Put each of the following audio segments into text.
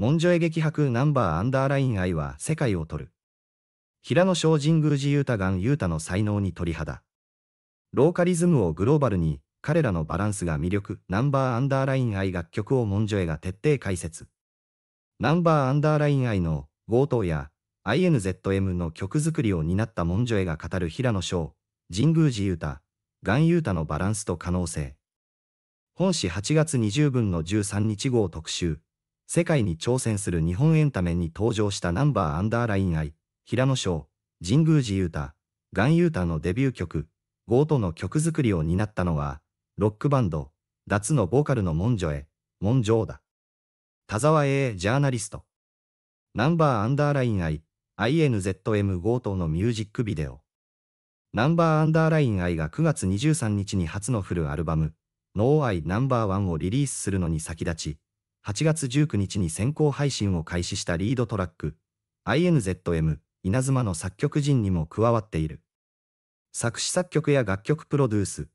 モンジョエ劇博ナンバーアンダーライン愛は世界を取る。平野翔神宮寺ユータガンユータの才能に鳥肌。ローカリズムをグローバルに、彼らのバランスが魅力、ナンバーアンダーライン愛楽曲をモンジョエが徹底解説。ナンバーアンダーライン愛の、強盗や、INZM の曲作りを担ったモンジョエが語る平野翔、神宮寺ユータ、ガンユータのバランスと可能性。本誌8月20分の13日号特集。世界に挑戦する日本エンタメに登場したナンバーアンダーライン愛、平野翔、神宮寺雄太、ガン雄太のデビュー曲、ゴートの曲作りを担ったのは、ロックバンド、脱のボーカルのモンジョエ、モンジョーだ。田沢英ジャーナリスト。ナンバーアンダーライン愛、INZM ゴートのミュージックビデオ。ナンバーアンダーライン愛が9月23日に初のフルアルバム、ノーアイナンバーワンをリリースするのに先立ち、8月19日に先行配信を開始したリードトラック、INZM、稲妻の作曲陣にも加わっている。作詞作曲や楽曲プロデュース、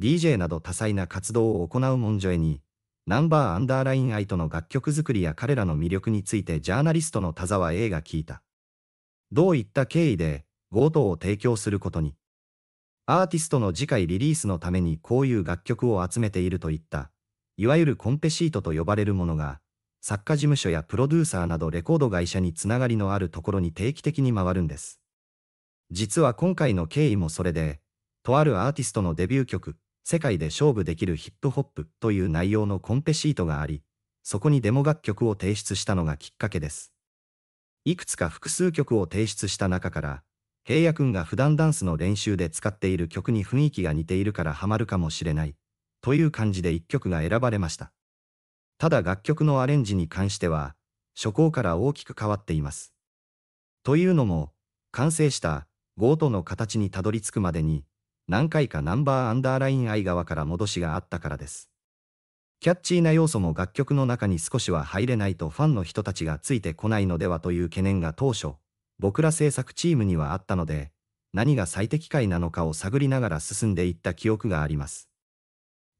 DJ など多彩な活動を行うモンジョエに、ナンバーアンダーラインイとの楽曲作りや彼らの魅力についてジャーナリストの田沢 A が聞いた。どういった経緯で、強盗を提供することに。アーティストの次回リリースのためにこういう楽曲を集めているといったいわゆるコンペシートと呼ばれるものが、作家事務所やプロデューサーなどレコード会社につながりのあるところに定期的に回るんです。実は今回の経緯もそれで、とあるアーティストのデビュー曲、世界で勝負できるヒップホップという内容のコンペシートがあり、そこにデモ楽曲を提出したのがきっかけです。いくつか複数曲を提出した中から、平野くんが普段ダンスの練習で使っている曲に雰囲気が似ているからハマるかもしれない、という感じで一曲が選ばれました。ただ楽曲のアレンジに関しては、初稿から大きく変わっています。というのも、完成したゴートの形にたどり着くまでに、何回かナンバーアンダーライン愛側から戻しがあったからです。キャッチーな要素も楽曲の中に少しは入れないとファンの人たちがついてこないのではという懸念が当初、僕ら制作チームにはあったので、何が最適解なのかを探りながら進んでいった記憶があります。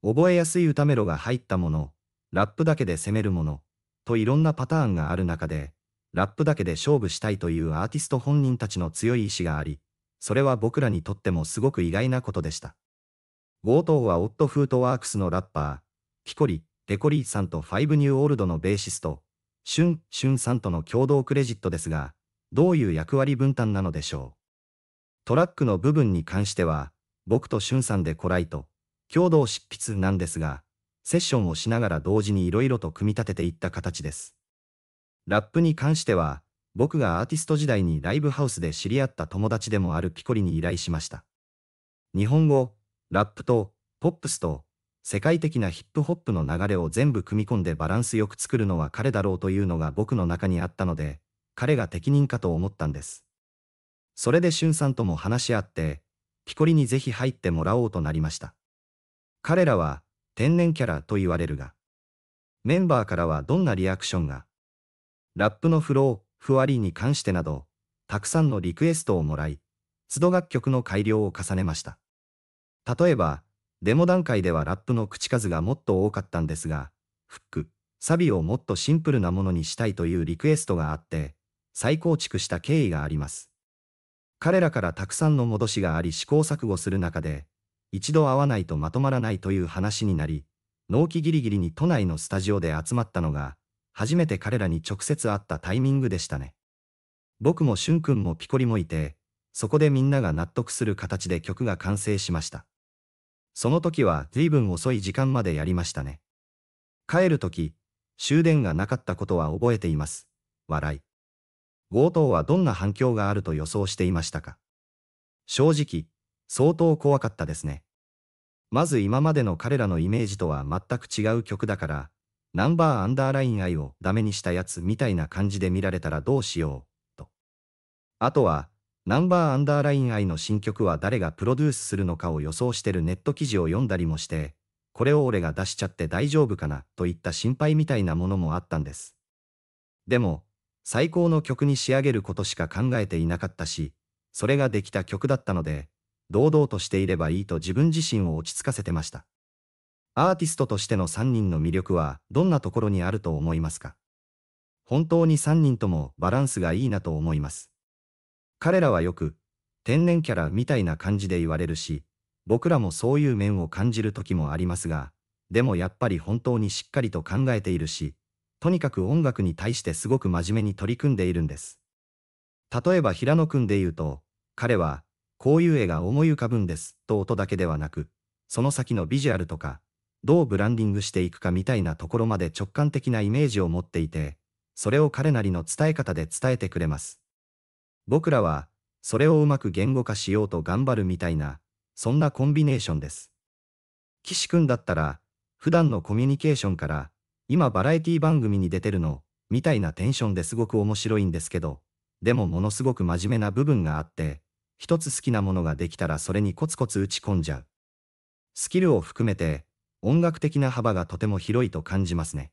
覚えやすい歌メロが入ったもの、ラップだけで攻めるもの、といろんなパターンがある中で、ラップだけで勝負したいというアーティスト本人たちの強い意志があり、それは僕らにとってもすごく意外なことでした。冒頭はオット・フートワークスのラッパー、ピコリ、デコリーさんとファイブ・ニュー・オールドのベーシスト、シュン・シュンさんとの共同クレジットですが、どういう役割分担なのでしょう。トラックの部分に関しては、僕とシュンさんでコライト、共同執筆なんですが、セッションをしながら同時に色々と組み立てていった形です。ラップに関しては、僕がアーティスト時代にライブハウスで知り合った友達でもあるピコリに依頼しました。日本語、ラップと、ポップスと、世界的なヒップホップの流れを全部組み込んでバランスよく作るのは彼だろうというのが僕の中にあったので、彼が適任かと思ったんです。それでしゅんさんとも話し合って、ピコリにぜひ入ってもらおうとなりました。彼らは天然キャラと言われるが、メンバーからはどんなリアクションがラップのフロー、ふわりに関してなど、たくさんのリクエストをもらい、都度楽曲の改良を重ねました。例えば、デモ段階ではラップの口数がもっと多かったんですが、フック、サビをもっとシンプルなものにしたいというリクエストがあって、再構築した経緯があります。彼らからたくさんの戻しがあり試行錯誤する中で、一度会わないとまとまらないという話になり、納期ギリギリに都内のスタジオで集まったのが、初めて彼らに直接会ったタイミングでしたね。僕もしゅんくんもピコリもいて、そこでみんなが納得する形で曲が完成しました。その時は随分遅い時間までやりましたね。帰る時、終電がなかったことは覚えています。笑い。強盗はどんな反響があると予想していましたか正直、相当怖かったですね。まず今までの彼らのイメージとは全く違う曲だから、ナンバーアンダーライン愛をダメにしたやつみたいな感じで見られたらどうしよう、と。あとは、ナンバーアンダーライン愛の新曲は誰がプロデュースするのかを予想してるネット記事を読んだりもして、これを俺が出しちゃって大丈夫かなといった心配みたいなものもあったんです。でも、最高の曲に仕上げることしか考えていなかったし、それができた曲だったので、堂々としていればいいと自分自身を落ち着かせてました。アーティストとしての3人の魅力はどんなところにあると思いますか本当に3人ともバランスがいいなと思います。彼らはよく、天然キャラみたいな感じで言われるし、僕らもそういう面を感じる時もありますが、でもやっぱり本当にしっかりと考えているし、とにかく音楽に対してすごく真面目に取り組んでいるんです。例えば平野くんで言うと、彼はこういう絵が思い浮かぶんです、と音だけではなく、その先のビジュアルとか、どうブランディングしていくかみたいなところまで直感的なイメージを持っていて、それを彼なりの伝え方で伝えてくれます。僕らは、それをうまく言語化しようと頑張るみたいな、そんなコンビネーションです。岸くんだったら、普段のコミュニケーションから、今バラエティ番組に出てるの、みたいなテンションですごく面白いんですけど、でもものすごく真面目な部分があって、一つ好きなものができたらそれにコツコツ打ち込んじゃう。スキルを含めて、音楽的な幅がとても広いと感じますね。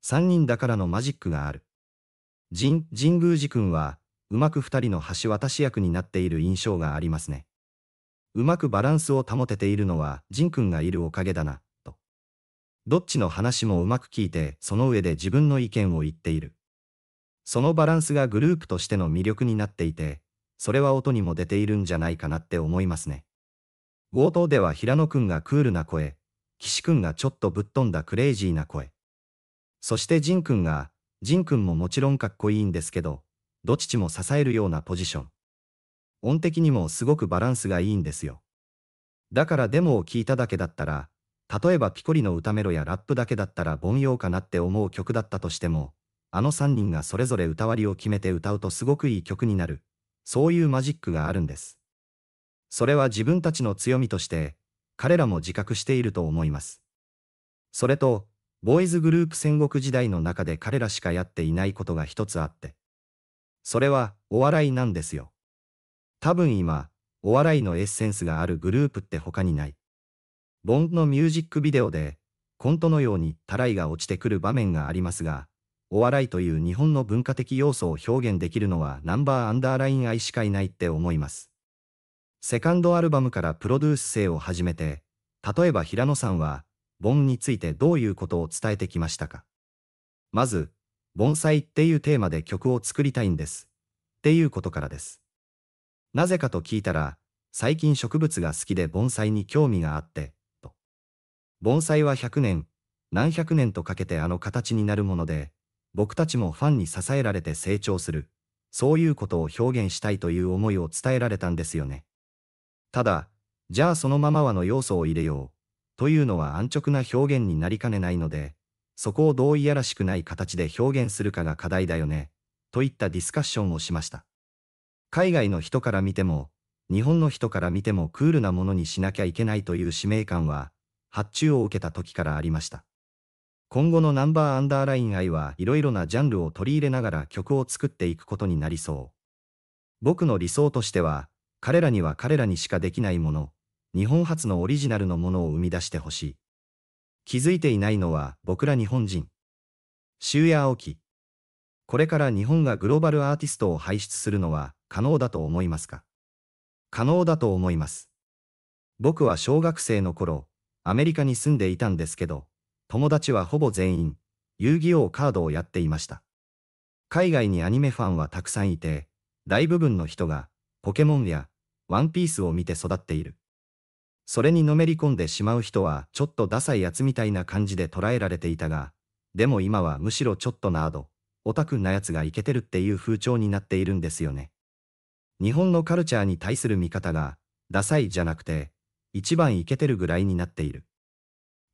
三人だからのマジックがある。ジン、神宮寺君は、うまく二人の橋渡し役になっている印象がありますね。うまくバランスを保てているのは、ジン君がいるおかげだな、と。どっちの話もうまく聞いて、その上で自分の意見を言っている。そのバランスがグループとしての魅力になっていて、それは音にも出ているんじゃないかなって思いますね。冒頭では平野くんがクールな声、岸くんがちょっとぶっ飛んだクレイジーな声。そして仁くんが、仁くんももちろんかっこいいんですけど、どちちも支えるようなポジション。音的にもすごくバランスがいいんですよ。だからデモを聴いただけだったら、例えばピコリの歌メロやラップだけだったら凡庸かなって思う曲だったとしても、あの3人がそれぞれ歌割りを決めて歌うとすごくいい曲になる。そういうマジックがあるんです。それは自分たちの強みとして、彼らも自覚していると思います。それと、ボーイズグループ戦国時代の中で彼らしかやっていないことが一つあって。それは、お笑いなんですよ。多分今、お笑いのエッセンスがあるグループって他にない。ボンドのミュージックビデオで、コントのようにたらいが落ちてくる場面がありますが、お笑いという日本の文化的要素を表現できるのはナンバーアンダーライン愛しかいないって思います。セカンドアルバムからプロデュース性を始めて、例えば平野さんは、ボンについてどういうことを伝えてきましたかまず、盆栽っていうテーマで曲を作りたいんです。っていうことからです。なぜかと聞いたら、最近植物が好きで盆栽に興味があって、と。盆栽は100年、何百年とかけてあの形になるもので、僕たちもファンに支えられて成長する、そういうことを表現したいという思いを伝えられたんですよね。ただ、じゃあそのままはの要素を入れよう、というのは安直な表現になりかねないので、そこをどういやらしくない形で表現するかが課題だよね、といったディスカッションをしました。海外の人から見ても、日本の人から見てもクールなものにしなきゃいけないという使命感は、発注を受けた時からありました。今後のナンバーアンダーライン愛はいろいろなジャンルを取り入れながら曲を作っていくことになりそう。僕の理想としては、彼らには彼らにしかできないもの、日本初のオリジナルのものを生み出してほしい。気づいていないのは僕ら日本人。周夜青木。これから日本がグローバルアーティストを輩出するのは可能だと思いますか可能だと思います。僕は小学生の頃、アメリカに住んでいたんですけど、友達はほぼ全員、遊戯王カードをやっていました。海外にアニメファンはたくさんいて、大部分の人が、ポケモンや、ワンピースを見て育っている。それにのめり込んでしまう人は、ちょっとダサいやつみたいな感じで捉えられていたが、でも今はむしろちょっとなど、オタクなやつがイケてるっていう風潮になっているんですよね。日本のカルチャーに対する見方が、ダサいじゃなくて、一番イケてるぐらいになっている。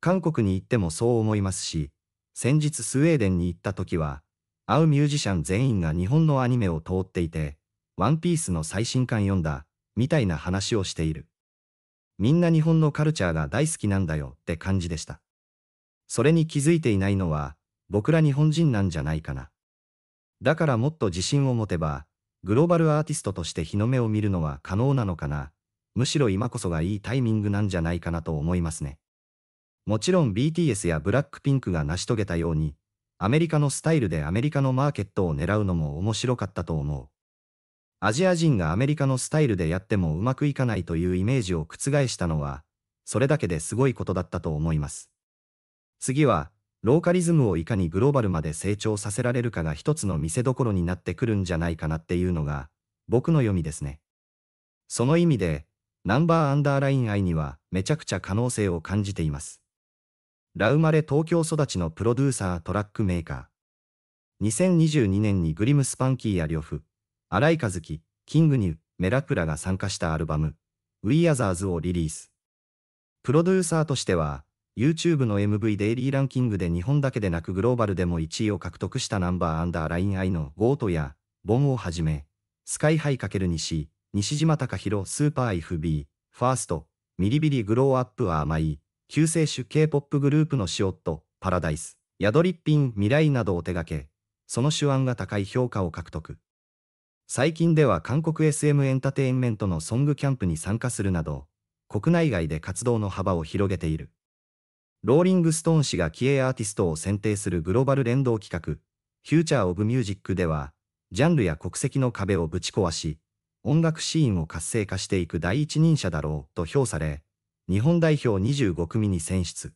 韓国に行ってもそう思いますし、先日スウェーデンに行った時は、会うミュージシャン全員が日本のアニメを通っていて、ワンピースの最新刊読んだ、みたいな話をしている。みんな日本のカルチャーが大好きなんだよって感じでした。それに気づいていないのは、僕ら日本人なんじゃないかな。だからもっと自信を持てば、グローバルアーティストとして日の目を見るのは可能なのかな。むしろ今こそがいいタイミングなんじゃないかなと思いますね。もちろん BTS やブラックピンクが成し遂げたように、アメリカのスタイルでアメリカのマーケットを狙うのも面白かったと思う。アジア人がアメリカのスタイルでやってもうまくいかないというイメージを覆したのは、それだけですごいことだったと思います。次は、ローカリズムをいかにグローバルまで成長させられるかが一つの見せどころになってくるんじゃないかなっていうのが、僕の読みですね。その意味で、ナンバーアンダーライン愛にはめちゃくちゃ可能性を感じています。ラウマレ東京育ちのプロデューサートラックメーカー。2022年にグリムスパンキーやリョフ、荒井一樹、キングニュー、メラクラが参加したアルバム、We ー t h e r s をリリース。プロデューサーとしては、YouTube の MV デイリーランキングで日本だけでなくグローバルでも1位を獲得したナンバーアンダーラインアイのゴートや、ボンをはじめ、スカイハイ×西、西島隆弘スーパー FB、ファースト、ミリビリグローアップは甘い、救世主 K-POP グループのシオット、パラダイス、ヤドリッピン、ミライなどを手掛け、その手腕が高い評価を獲得。最近では韓国 SM エンタテインメントのソングキャンプに参加するなど、国内外で活動の幅を広げている。ローリングストーン氏が気鋭アーティストを選定するグローバル連動企画、フューチャーオブミュージックでは、ジャンルや国籍の壁をぶち壊し、音楽シーンを活性化していく第一人者だろうと評され、日本代表25組に選出。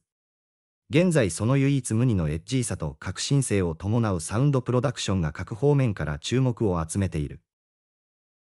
現在その唯一無二のエッジーさと革新性を伴うサウンドプロダクションが各方面から注目を集めている。